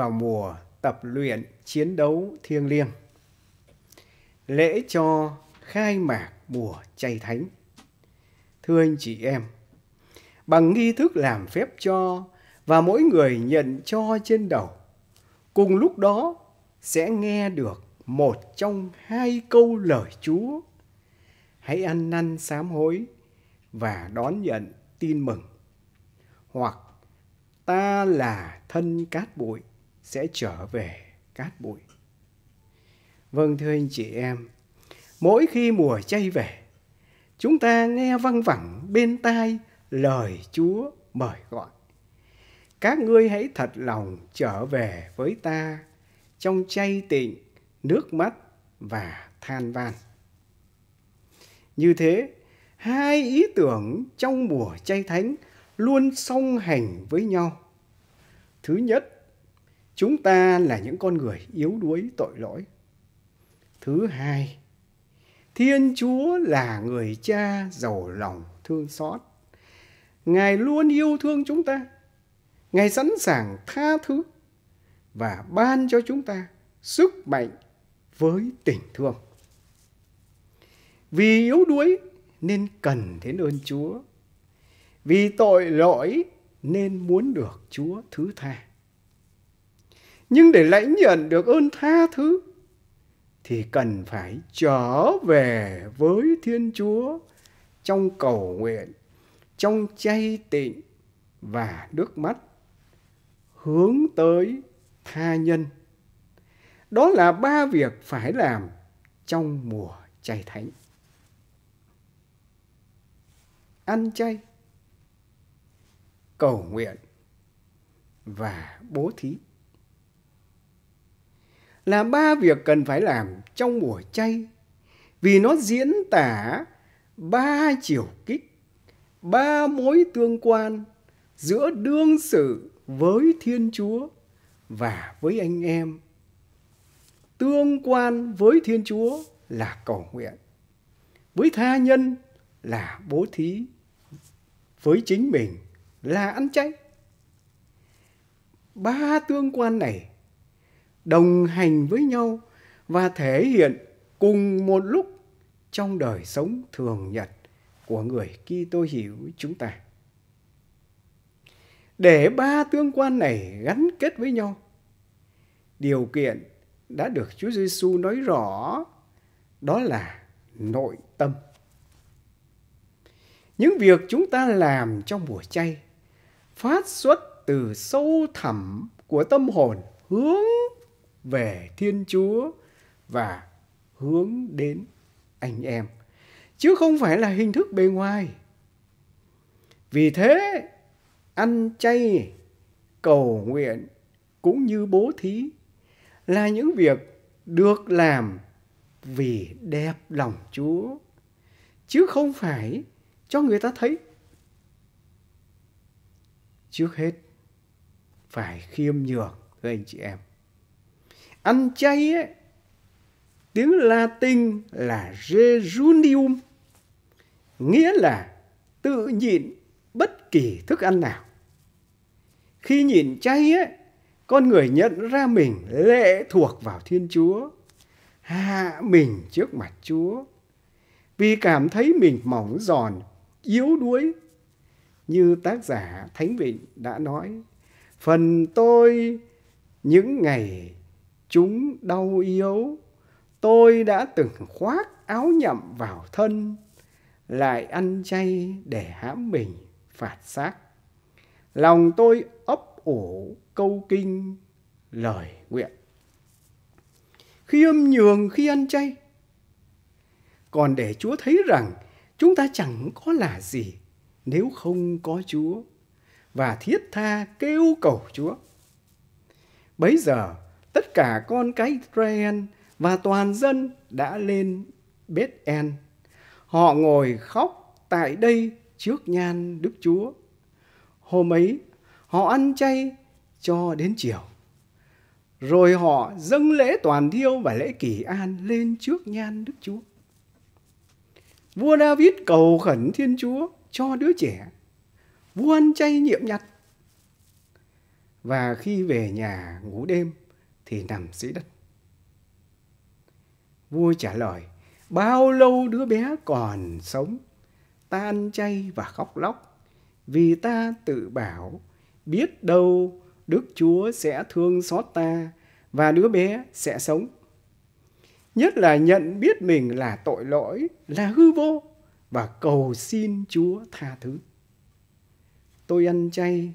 vào mùa tập luyện chiến đấu thiêng liêng. Lễ cho khai mạc mùa chay thánh. Thưa anh chị em, bằng nghi thức làm phép cho và mỗi người nhận cho trên đầu, cùng lúc đó sẽ nghe được một trong hai câu lời Chúa. Hãy ăn năn sám hối và đón nhận tin mừng. Hoặc ta là thân cát bụi sẽ trở về cát bụi. Vâng thưa anh chị em, mỗi khi mùa chay về, chúng ta nghe văng vẳng bên tai lời Chúa mời gọi. Các ngươi hãy thật lòng trở về với ta trong chay tịnh, nước mắt và than van. Như thế, hai ý tưởng trong mùa chay thánh luôn song hành với nhau. Thứ nhất chúng ta là những con người yếu đuối tội lỗi. Thứ hai, Thiên Chúa là người cha giàu lòng thương xót. Ngài luôn yêu thương chúng ta. Ngài sẵn sàng tha thứ và ban cho chúng ta sức mạnh với tình thương. Vì yếu đuối nên cần đến ơn Chúa. Vì tội lỗi nên muốn được Chúa thứ tha nhưng để lãnh nhận được ơn tha thứ thì cần phải trở về với Thiên Chúa trong cầu nguyện, trong chay tịnh và nước mắt hướng tới tha nhân. Đó là ba việc phải làm trong mùa chay thánh. Ăn chay, cầu nguyện và bố thí là ba việc cần phải làm trong mùa chay vì nó diễn tả ba chiều kích, ba mối tương quan giữa đương sự với Thiên Chúa và với anh em. Tương quan với Thiên Chúa là cầu nguyện, với tha nhân là bố thí, với chính mình là ăn chay. Ba tương quan này đồng hành với nhau và thể hiện cùng một lúc trong đời sống thường nhật của người Kitô hữu chúng ta. Để ba tương quan này gắn kết với nhau, điều kiện đã được Chúa Giêsu nói rõ đó là nội tâm. Những việc chúng ta làm trong buổi chay phát xuất từ sâu thẳm của tâm hồn hướng về Thiên Chúa và hướng đến anh em chứ không phải là hình thức bề ngoài. Vì thế, ăn chay, cầu nguyện cũng như bố thí là những việc được làm vì đẹp lòng Chúa chứ không phải cho người ta thấy. Trước hết phải khiêm nhường với anh chị em ăn chay ấy, tiếng Latin là jejunium, nghĩa là tự nhịn bất kỳ thức ăn nào. Khi nhịn chay ấy, con người nhận ra mình lệ thuộc vào Thiên Chúa, hạ mình trước mặt Chúa, vì cảm thấy mình mỏng giòn, yếu đuối. Như tác giả Thánh Vịnh đã nói, phần tôi những ngày chúng đau yếu tôi đã từng khoác áo nhậm vào thân lại ăn chay để hãm mình phạt xác lòng tôi ấp ủ câu kinh lời nguyện khi âm nhường khi ăn chay còn để chúa thấy rằng chúng ta chẳng có là gì nếu không có chúa và thiết tha kêu cầu chúa bấy giờ tất cả con cái Israel và toàn dân đã lên bết en. Họ ngồi khóc tại đây trước nhan Đức Chúa. Hôm ấy, họ ăn chay cho đến chiều. Rồi họ dâng lễ toàn thiêu và lễ kỷ an lên trước nhan Đức Chúa. Vua David cầu khẩn Thiên Chúa cho đứa trẻ. Vua ăn chay nhiệm nhặt. Và khi về nhà ngủ đêm, thì nằm dưới đất. Vua trả lời, bao lâu đứa bé còn sống, ta ăn chay và khóc lóc, vì ta tự bảo, biết đâu Đức Chúa sẽ thương xót ta và đứa bé sẽ sống. Nhất là nhận biết mình là tội lỗi, là hư vô và cầu xin Chúa tha thứ. Tôi ăn chay,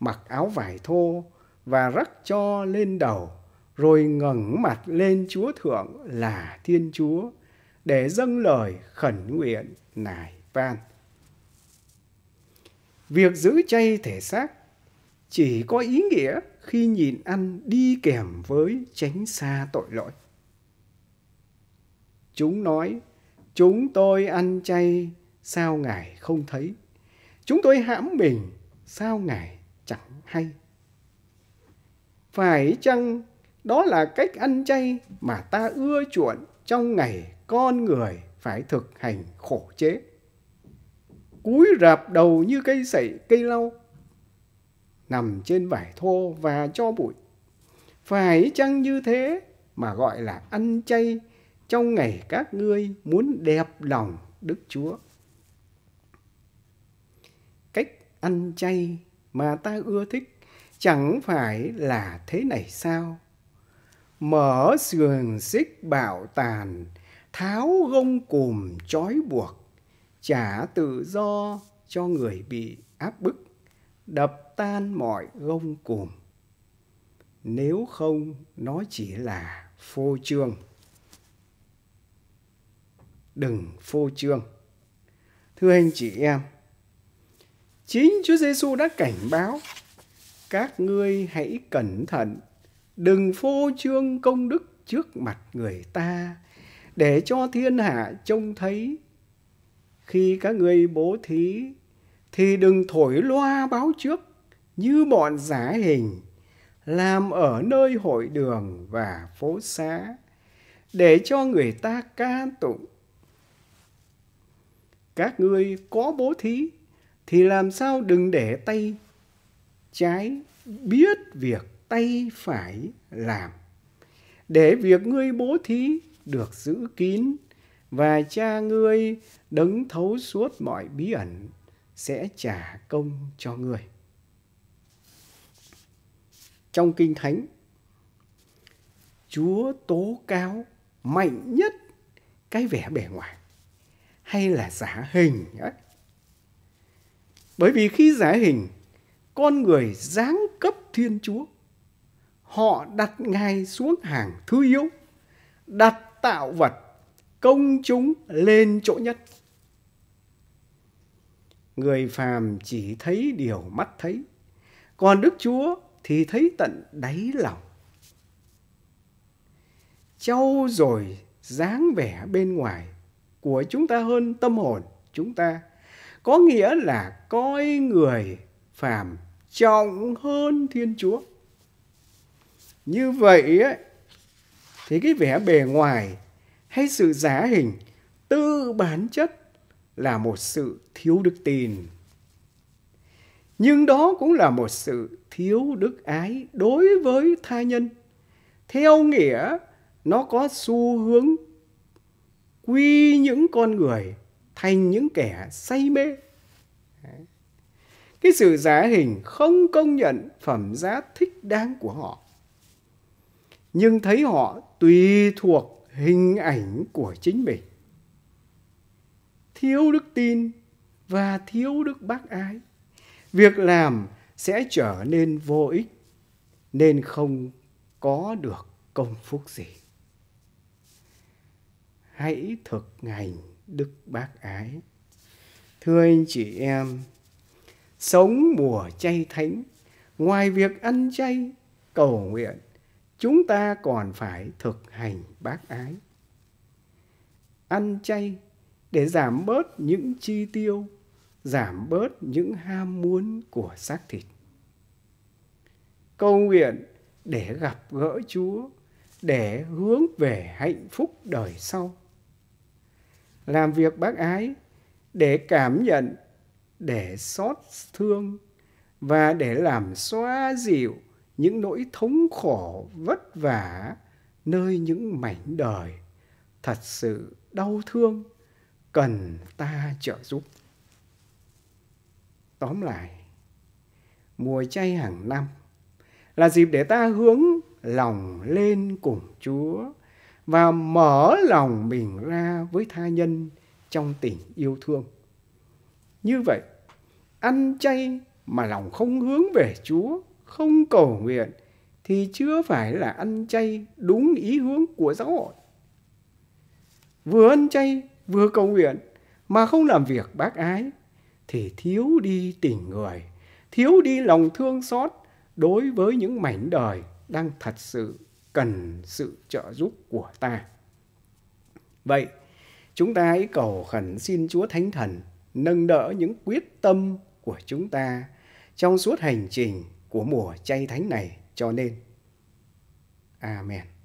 mặc áo vải thô và rắc cho lên đầu rồi ngẩng mặt lên Chúa Thượng là Thiên Chúa để dâng lời khẩn nguyện nài van. Việc giữ chay thể xác chỉ có ý nghĩa khi nhìn ăn đi kèm với tránh xa tội lỗi. Chúng nói, chúng tôi ăn chay sao Ngài không thấy? Chúng tôi hãm mình sao Ngài chẳng hay? Phải chăng đó là cách ăn chay mà ta ưa chuộng trong ngày con người phải thực hành khổ chế. Cúi rạp đầu như cây sậy cây lau, nằm trên vải thô và cho bụi. Phải chăng như thế mà gọi là ăn chay trong ngày các ngươi muốn đẹp lòng Đức Chúa? Cách ăn chay mà ta ưa thích chẳng phải là thế này sao? mở sườn xích bảo tàn tháo gông cùm trói buộc trả tự do cho người bị áp bức đập tan mọi gông cùm nếu không nó chỉ là phô trương đừng phô trương thưa anh chị em chính chúa giêsu đã cảnh báo các ngươi hãy cẩn thận đừng phô trương công đức trước mặt người ta để cho thiên hạ trông thấy khi các ngươi bố thí thì đừng thổi loa báo trước như bọn giả hình làm ở nơi hội đường và phố xá để cho người ta ca tụng các ngươi có bố thí thì làm sao đừng để tay trái biết việc tay phải làm để việc ngươi bố thí được giữ kín và cha ngươi đấng thấu suốt mọi bí ẩn sẽ trả công cho ngươi. Trong Kinh Thánh, Chúa tố cáo mạnh nhất cái vẻ bề ngoài hay là giả hình ấy. Bởi vì khi giả hình, con người giáng cấp Thiên Chúa – họ đặt ngài xuống hàng thứ yếu đặt tạo vật công chúng lên chỗ nhất người phàm chỉ thấy điều mắt thấy còn đức chúa thì thấy tận đáy lòng trau dồi dáng vẻ bên ngoài của chúng ta hơn tâm hồn chúng ta có nghĩa là coi người phàm trọng hơn thiên chúa như vậy ấy, thì cái vẻ bề ngoài hay sự giá hình tư bản chất là một sự thiếu đức tin. Nhưng đó cũng là một sự thiếu đức ái đối với tha nhân. Theo nghĩa nó có xu hướng quy những con người thành những kẻ say mê. Cái sự giá hình không công nhận phẩm giá thích đáng của họ nhưng thấy họ tùy thuộc hình ảnh của chính mình thiếu đức tin và thiếu đức bác ái việc làm sẽ trở nên vô ích nên không có được công phúc gì hãy thực hành đức bác ái thưa anh chị em sống mùa chay thánh ngoài việc ăn chay cầu nguyện chúng ta còn phải thực hành bác ái. Ăn chay để giảm bớt những chi tiêu, giảm bớt những ham muốn của xác thịt. Cầu nguyện để gặp gỡ Chúa, để hướng về hạnh phúc đời sau. Làm việc bác ái để cảm nhận, để xót thương và để làm xóa dịu những nỗi thống khổ vất vả nơi những mảnh đời thật sự đau thương cần ta trợ giúp. Tóm lại, mùa chay hàng năm là dịp để ta hướng lòng lên cùng Chúa và mở lòng mình ra với tha nhân trong tình yêu thương. Như vậy, ăn chay mà lòng không hướng về Chúa không cầu nguyện thì chưa phải là ăn chay đúng ý hướng của giáo hội. Vừa ăn chay vừa cầu nguyện mà không làm việc bác ái thì thiếu đi tình người, thiếu đi lòng thương xót đối với những mảnh đời đang thật sự cần sự trợ giúp của ta. Vậy, chúng ta hãy cầu khẩn xin Chúa Thánh Thần nâng đỡ những quyết tâm của chúng ta trong suốt hành trình của mùa chay thánh này cho nên. Amen.